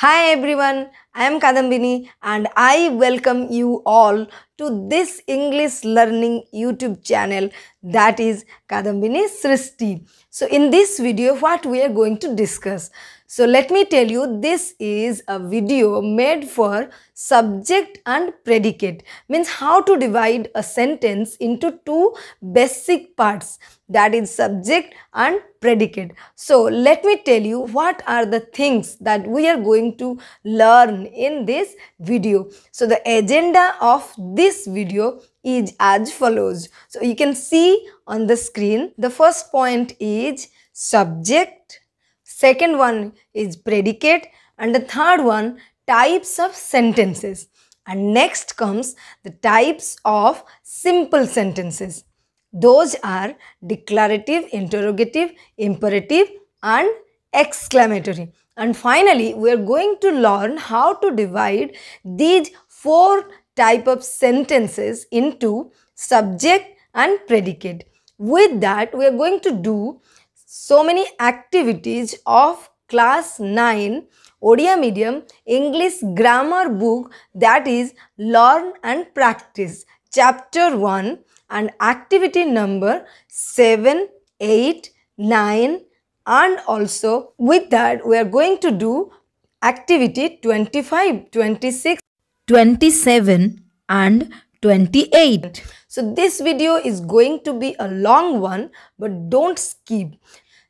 Hi everyone, I am Kadambini and I welcome you all to this English learning YouTube channel that is Kadambini Srishti. So in this video what we are going to discuss. So let me tell you this is a video made for subject and predicate means how to divide a sentence into two basic parts that is subject and predicate. So let me tell you what are the things that we are going to learn in this video. So the agenda of this this video is as follows. So you can see on the screen, the first point is subject, second one is predicate and the third one types of sentences. And next comes the types of simple sentences. Those are declarative, interrogative, imperative and exclamatory. And finally, we are going to learn how to divide these four type of sentences into subject and predicate. With that, we are going to do so many activities of class 9 Odia medium English grammar book that is Learn and Practice chapter 1 and activity number 7, 8, 9 and also with that we are going to do activity 25, 26 27 and 28. So this video is going to be a long one but don't skip.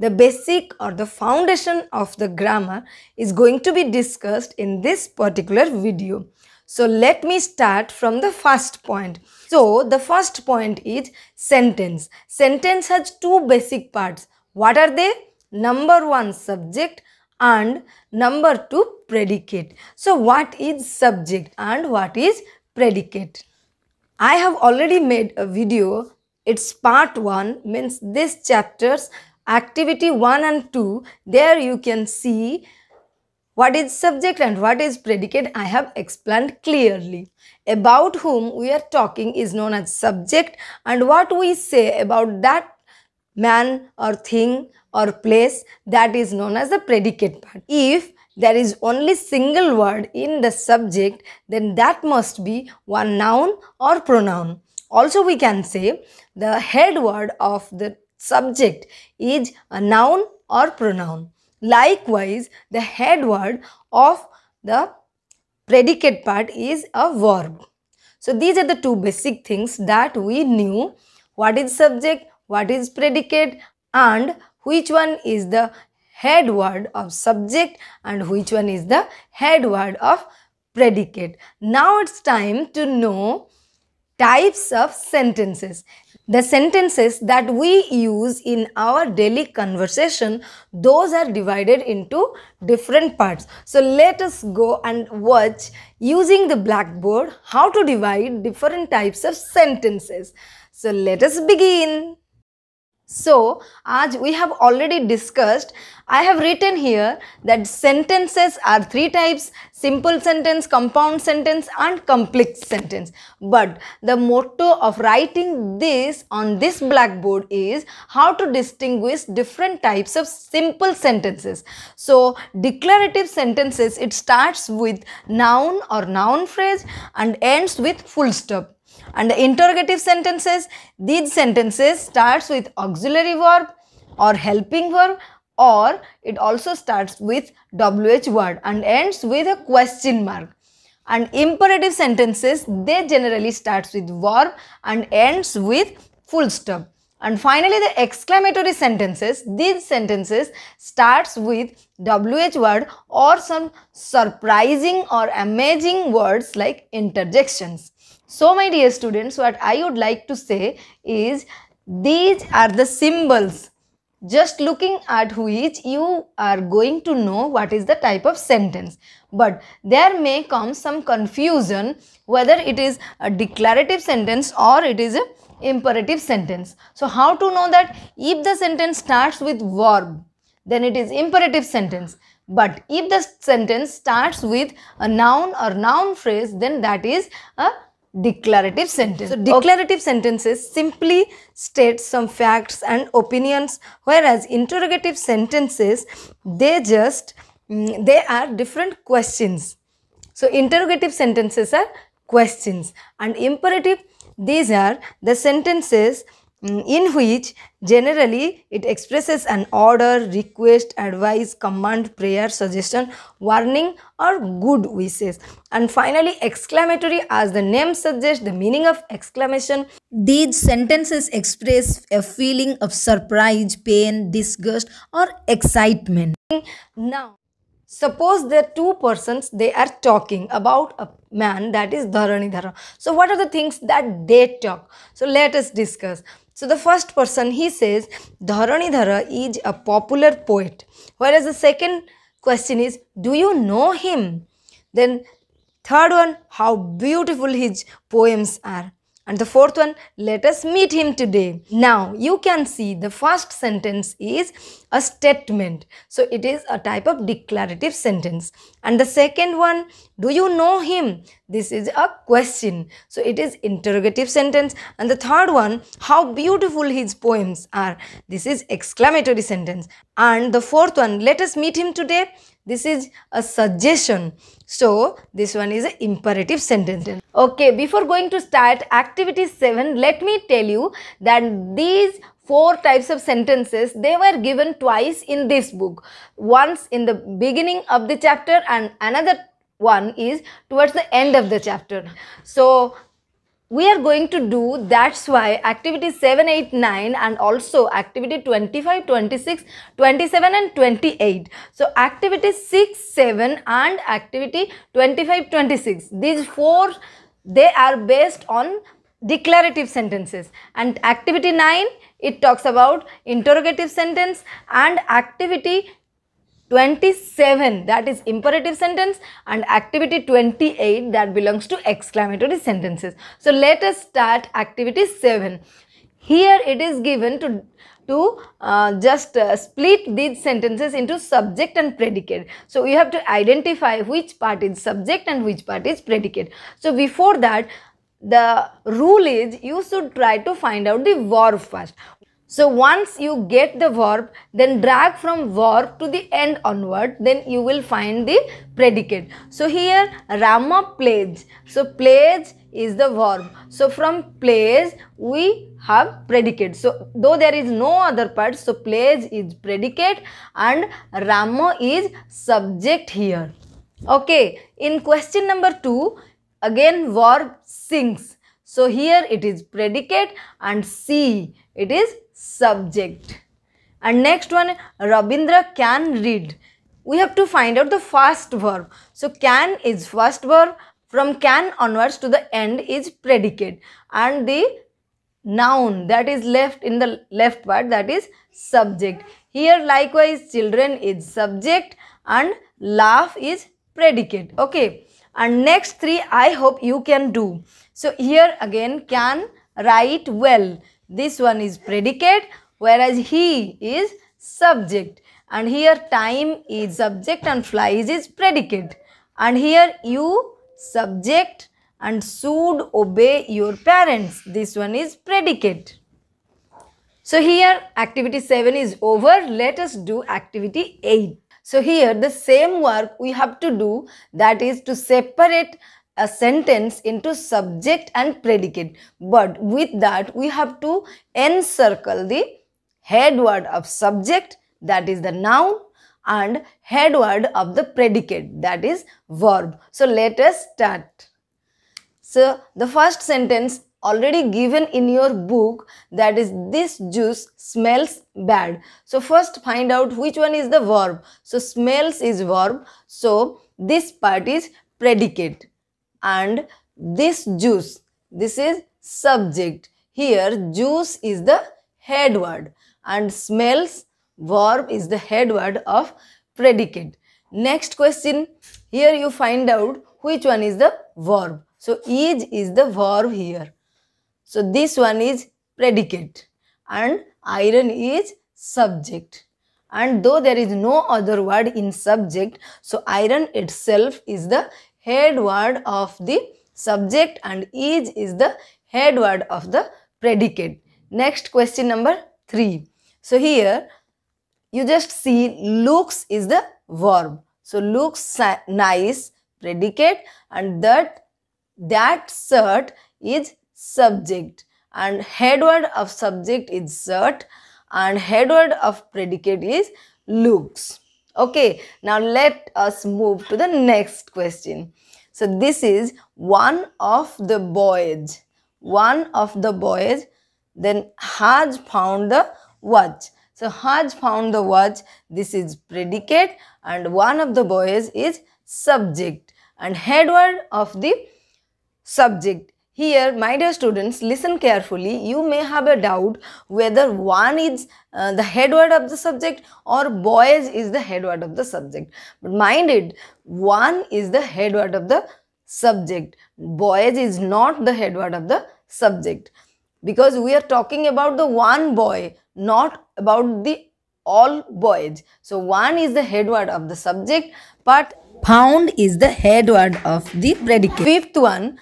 The basic or the foundation of the grammar is going to be discussed in this particular video. So let me start from the first point. So the first point is sentence. Sentence has two basic parts. What are they? Number one subject, and number 2 predicate so what is subject and what is predicate i have already made a video it's part 1 means this chapters activity 1 and 2 there you can see what is subject and what is predicate I have explained clearly. About whom we are talking is known as subject and what we say about that man or thing or place that is known as the predicate part. If there is only single word in the subject then that must be one noun or pronoun. Also we can say the head word of the subject is a noun or pronoun. Likewise the head word of the predicate part is a verb. So these are the two basic things that we knew. What is subject? what is predicate and which one is the head word of subject and which one is the head word of predicate. Now it's time to know types of sentences. The sentences that we use in our daily conversation, those are divided into different parts. So let us go and watch using the blackboard how to divide different types of sentences. So let us begin. So, as we have already discussed, I have written here that sentences are three types, simple sentence, compound sentence and complex sentence. But the motto of writing this on this blackboard is how to distinguish different types of simple sentences. So, declarative sentences, it starts with noun or noun phrase and ends with full stop the interrogative sentences, these sentences starts with auxiliary verb or helping verb or it also starts with WH word and ends with a question mark. And imperative sentences, they generally starts with verb and ends with full stop. And finally, the exclamatory sentences, these sentences starts with WH word or some surprising or amazing words like interjections. So my dear students, what I would like to say is these are the symbols. Just looking at which you are going to know what is the type of sentence. But there may come some confusion whether it is a declarative sentence or it is an imperative sentence. So how to know that if the sentence starts with verb, then it is imperative sentence. But if the sentence starts with a noun or noun phrase, then that is a declarative sentence. So declarative sentences simply state some facts and opinions whereas interrogative sentences they just mm, they are different questions. So interrogative sentences are questions and imperative these are the sentences Mm, in which generally it expresses an order, request, advice, command, prayer, suggestion, warning or good wishes. And finally, exclamatory as the name suggests the meaning of exclamation. These sentences express a feeling of surprise, pain, disgust or excitement. Now, suppose there are two persons they are talking about a man that is Dharanidhara. So what are the things that they talk? So let us discuss. So the first person he says Dharanidhara is a popular poet. Whereas the second question is do you know him? Then third one how beautiful his poems are. And the fourth one, let us meet him today. Now, you can see the first sentence is a statement. So, it is a type of declarative sentence. And the second one, do you know him? This is a question. So, it is interrogative sentence. And the third one, how beautiful his poems are. This is exclamatory sentence. And the fourth one, let us meet him today. This is a suggestion. So, this one is an imperative sentence. Okay, before going to start activity 7, let me tell you that these four types of sentences, they were given twice in this book. Once in the beginning of the chapter and another one is towards the end of the chapter. So, we are going to do that's why activity 7 8 9 and also activity 25 26 27 and 28 so activity 6 7 and activity 25 26 these four they are based on declarative sentences and activity 9 it talks about interrogative sentence and activity 27 that is imperative sentence and activity 28 that belongs to exclamatory sentences. So let us start activity 7. Here it is given to to uh, just uh, split these sentences into subject and predicate. So you have to identify which part is subject and which part is predicate. So before that, the rule is you should try to find out the verb first. So once you get the verb, then drag from verb to the end onward, then you will find the predicate. So here Rama plays. So plays is the verb. So from plays we have predicate. So though there is no other part, so plays is predicate and Rama is subject here. Okay, in question number 2, again verb sings. So here it is predicate and see it is subject. And next one, Rabindra can read. We have to find out the first verb. So can is first verb. From can onwards to the end is predicate. And the noun that is left in the left part that is subject. Here likewise children is subject and laugh is predicate. Okay. And next three I hope you can do. So here again can write well. This one is predicate whereas he is subject. And here time is subject and flies is predicate. And here you subject and should obey your parents. This one is predicate. So here activity 7 is over. Let us do activity 8. So here the same work we have to do that is to separate a sentence into subject and predicate. But with that, we have to encircle the head word of subject, that is the noun, and head word of the predicate, that is verb. So let us start. So the first sentence already given in your book that is this juice smells bad so first find out which one is the verb so smells is verb so this part is predicate and this juice, this is subject. Here juice is the head word and smells verb is the head word of predicate. Next question, here you find out which one is the verb. So is is the verb here. So this one is predicate and iron is subject. And though there is no other word in subject, so iron itself is the head word of the subject and is is the head word of the predicate. Next question number 3. So here you just see looks is the verb. So looks nice predicate and that that shirt is subject and head word of subject is shirt and head word of predicate is looks. Okay, now let us move to the next question. So this is one of the boys. One of the boys. Then Haj found the watch. So Haj found the watch. This is predicate and one of the boys is subject and head word of the subject here, my dear students, listen carefully. You may have a doubt whether one is uh, the head word of the subject or boys is the head word of the subject. But mind it, one is the head word of the subject. Boys is not the head word of the subject. Because we are talking about the one boy, not about the all boys. So, one is the head word of the subject, but found is the head word of the predicate. Fifth one,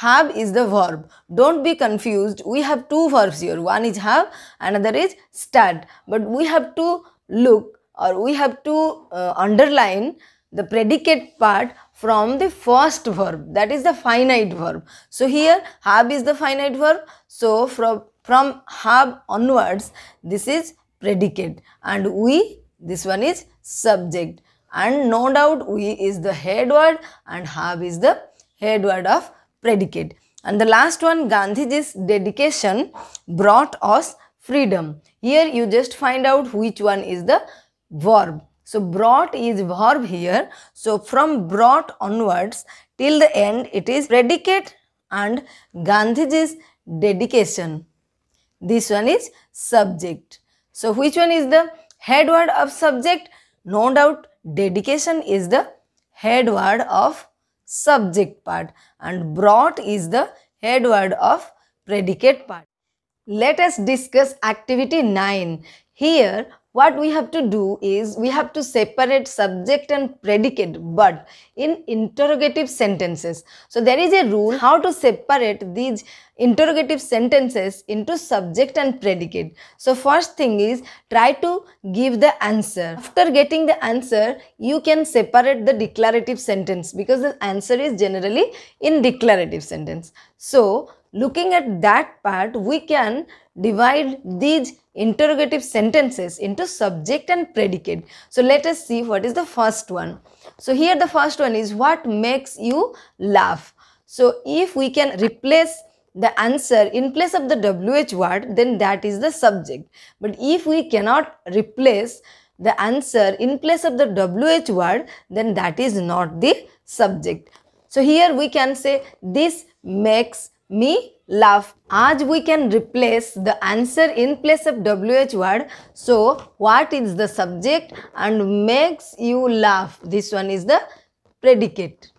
have is the verb. Don't be confused. We have two verbs here. One is have, another is start. But we have to look or we have to uh, underline the predicate part from the first verb. That is the finite verb. So here have is the finite verb. So from, from have onwards, this is predicate and we, this one is subject and no doubt we is the head word and have is the head word of predicate. And the last one, Gandhiji's dedication brought us freedom. Here you just find out which one is the verb. So brought is verb here. So from brought onwards till the end it is predicate and Gandhiji's dedication. This one is subject. So which one is the head word of subject? No doubt dedication is the head word of subject part and brought is the head word of predicate part. Let us discuss activity 9. Here what we have to do is we have to separate subject and predicate but in interrogative sentences. So there is a rule how to separate these interrogative sentences into subject and predicate. So first thing is try to give the answer. After getting the answer, you can separate the declarative sentence because the answer is generally in declarative sentence. So Looking at that part, we can divide these interrogative sentences into subject and predicate. So let us see what is the first one. So here the first one is what makes you laugh. So if we can replace the answer in place of the WH word, then that is the subject. But if we cannot replace the answer in place of the WH word, then that is not the subject. So here we can say this makes me love as we can replace the answer in place of wh word so what is the subject and makes you laugh this one is the predicate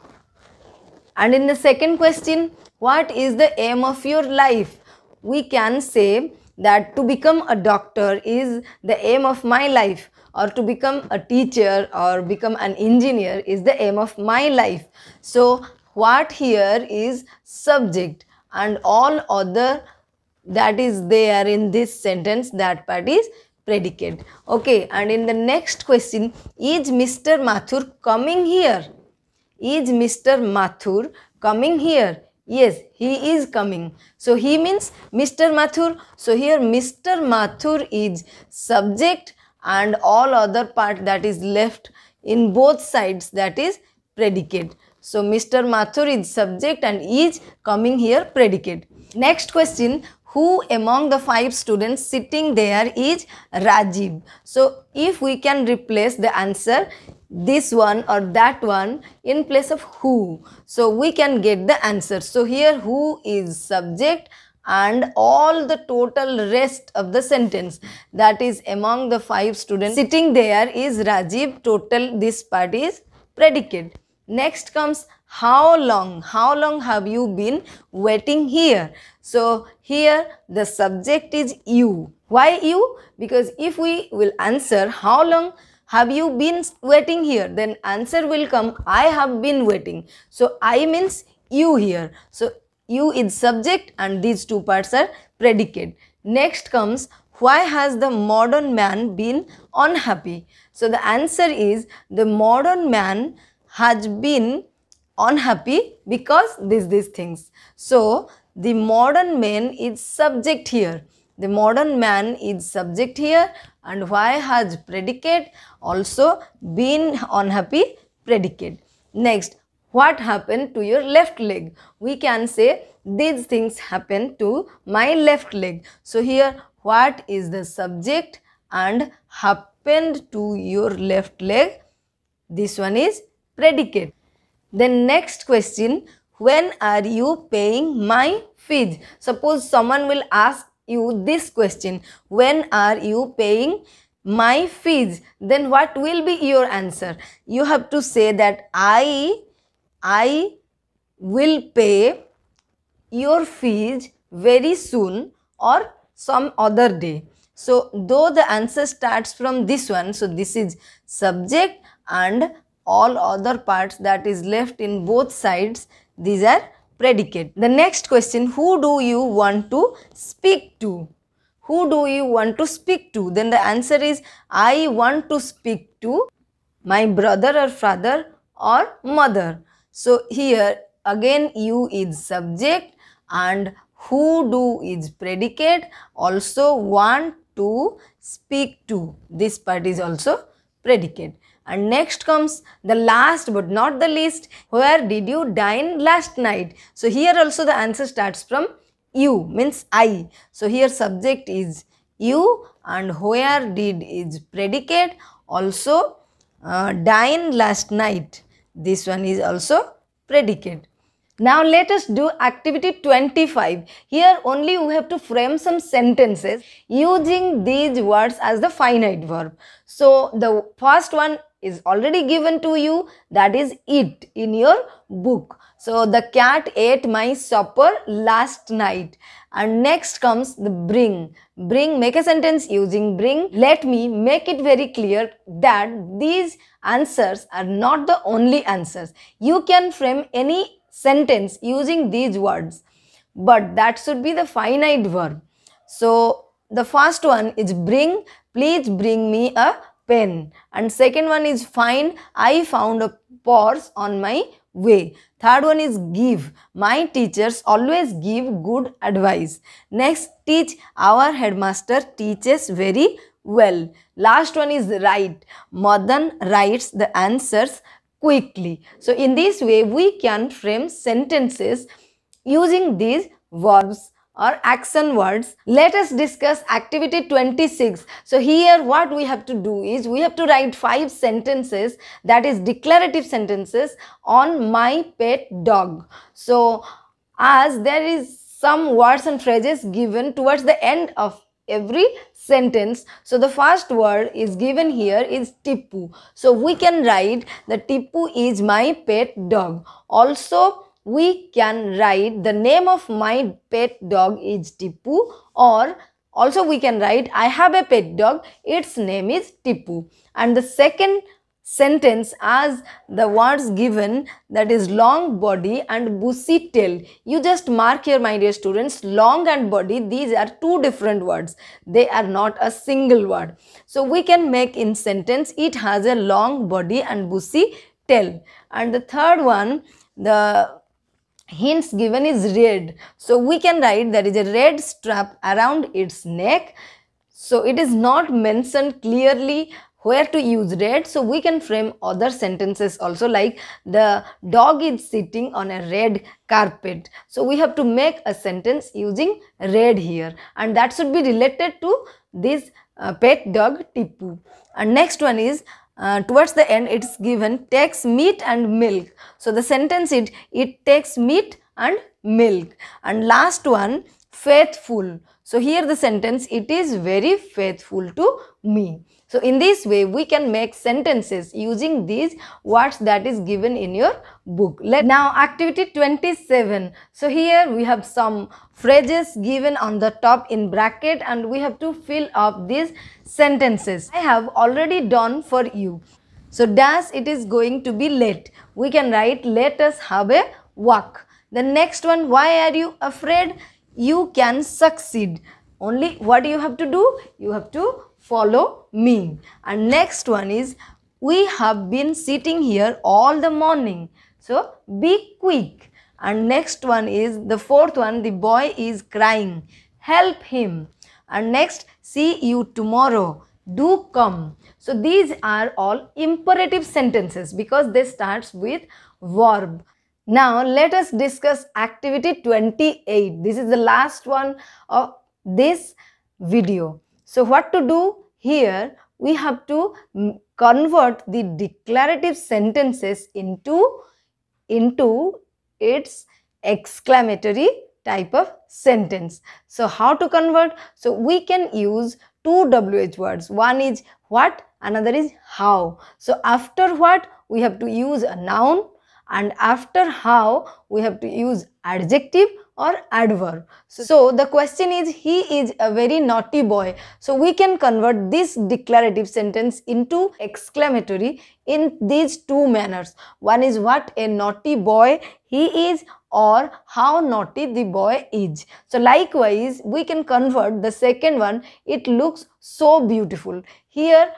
and in the second question what is the aim of your life we can say that to become a doctor is the aim of my life or to become a teacher or become an engineer is the aim of my life so what here is subject and all other that is there in this sentence that part is predicate okay and in the next question is mr mathur coming here is mr mathur coming here yes he is coming so he means mr mathur so here mr mathur is subject and all other part that is left in both sides that is predicate so Mr. Mathur is subject and is coming here predicate. Next question, who among the five students sitting there is Rajib? So if we can replace the answer this one or that one in place of who. So we can get the answer. So here who is subject and all the total rest of the sentence that is among the five students sitting there is Rajib total this part is predicate. Next comes how long, how long have you been waiting here? So here the subject is you. Why you? Because if we will answer how long have you been waiting here, then answer will come I have been waiting. So I means you here. So you is subject and these two parts are predicate. Next comes why has the modern man been unhappy? So the answer is the modern man has been unhappy because these these things. So the modern man is subject here. The modern man is subject here and why has predicate also been unhappy predicate. Next, what happened to your left leg? We can say these things happened to my left leg. So here what is the subject and happened to your left leg? This one is predicate. Then next question, when are you paying my fees? Suppose someone will ask you this question, when are you paying my fees? Then what will be your answer? You have to say that I, I will pay your fees very soon or some other day. So, though the answer starts from this one, so this is subject and all other parts that is left in both sides these are predicate. The next question who do you want to speak to? Who do you want to speak to? Then the answer is I want to speak to my brother or father or mother. So here again you is subject and who do is predicate also want to speak to. This part is also predicate. And next comes the last but not the least, where did you dine last night? So here also the answer starts from you means I. So here subject is you and where did is predicate also uh, dine last night. This one is also predicate. Now let us do activity 25. Here only you have to frame some sentences using these words as the finite verb. So the first one is already given to you that is it in your book. So the cat ate my supper last night and next comes the bring. Bring make a sentence using bring. Let me make it very clear that these answers are not the only answers. You can frame any sentence using these words but that should be the finite verb so the first one is bring please bring me a pen and second one is find i found a purse on my way third one is give my teachers always give good advice next teach our headmaster teaches very well last one is write madan writes the answers quickly. So in this way, we can frame sentences using these verbs or action words. Let us discuss activity 26. So here what we have to do is we have to write five sentences that is declarative sentences on my pet dog. So as there is some words and phrases given towards the end of every sentence. So the first word is given here is Tipu. So we can write the Tipu is my pet dog. Also we can write the name of my pet dog is Tipu or also we can write I have a pet dog its name is Tipu. And the second sentence as the words given that is long body and bushy tail. You just mark here my dear students long and body these are two different words. They are not a single word. So we can make in sentence it has a long body and bushy tail. And the third one the hints given is red. So we can write there is a red strap around its neck. So it is not mentioned clearly where to use red so we can frame other sentences also like the dog is sitting on a red carpet so we have to make a sentence using red here and that should be related to this uh, pet dog tipu and next one is uh, towards the end it's given takes meat and milk so the sentence it it takes meat and milk and last one faithful so here the sentence it is very faithful to me so in this way, we can make sentences using these words that is given in your book. Let, now activity 27. So here we have some phrases given on the top in bracket and we have to fill up these sentences. I have already done for you. So das it is going to be late. We can write let us have a walk. The next one, why are you afraid? You can succeed. Only what you have to do? You have to follow me. And next one is, we have been sitting here all the morning. So, be quick. And next one is, the fourth one, the boy is crying. Help him. And next, see you tomorrow. Do come. So, these are all imperative sentences because they starts with verb. Now, let us discuss activity 28. This is the last one of this video. So what to do here? We have to convert the declarative sentences into, into its exclamatory type of sentence. So how to convert? So we can use two WH words. One is what, another is how. So after what, we have to use a noun and after how, we have to use adjective or adverb. So the question is he is a very naughty boy. So we can convert this declarative sentence into exclamatory in these two manners. One is what a naughty boy he is or how naughty the boy is. So likewise we can convert the second one it looks so beautiful. Here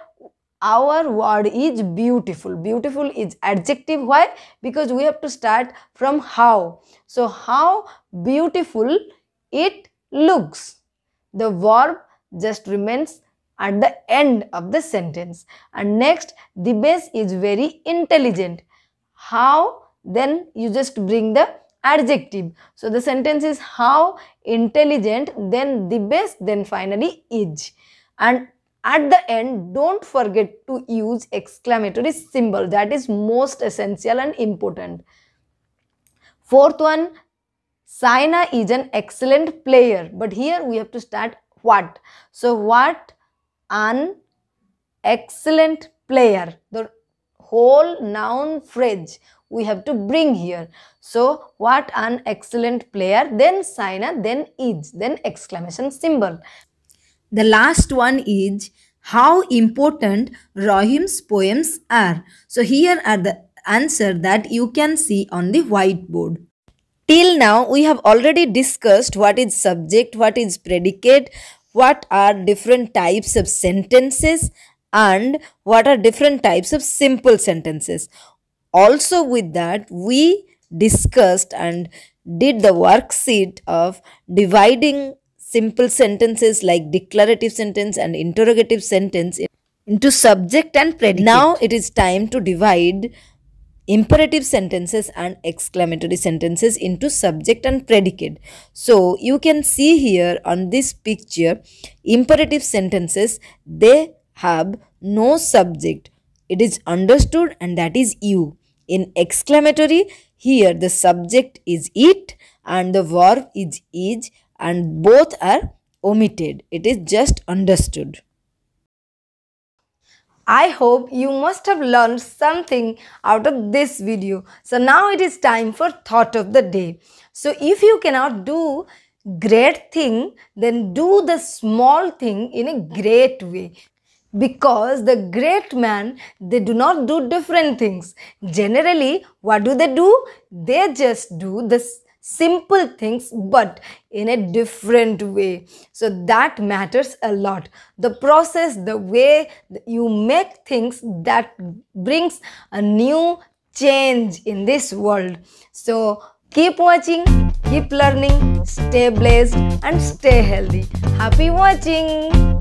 our word is beautiful beautiful is adjective why because we have to start from how so how beautiful it looks the verb just remains at the end of the sentence and next the base is very intelligent how then you just bring the adjective so the sentence is how intelligent then the base then finally is and at the end, don't forget to use exclamatory symbol. That is most essential and important. Fourth one, Saina is an excellent player. But here we have to start what. So what an excellent player. The whole noun phrase we have to bring here. So what an excellent player, then Saina, then is, then exclamation symbol. The last one is how important Rahim's poems are. So here are the answer that you can see on the whiteboard. Till now, we have already discussed what is subject, what is predicate, what are different types of sentences and what are different types of simple sentences. Also with that, we discussed and did the worksheet of dividing simple sentences like declarative sentence and interrogative sentence into subject and predicate. Now it is time to divide imperative sentences and exclamatory sentences into subject and predicate. So you can see here on this picture imperative sentences they have no subject. It is understood and that is you. In exclamatory here the subject is it and the verb is is and both are omitted. It is just understood. I hope you must have learned something out of this video. So now it is time for thought of the day. So if you cannot do great thing, then do the small thing in a great way. Because the great man, they do not do different things. Generally, what do they do? They just do this simple things but in a different way so that matters a lot the process the way you make things that brings a new change in this world so keep watching keep learning stay blessed and stay healthy happy watching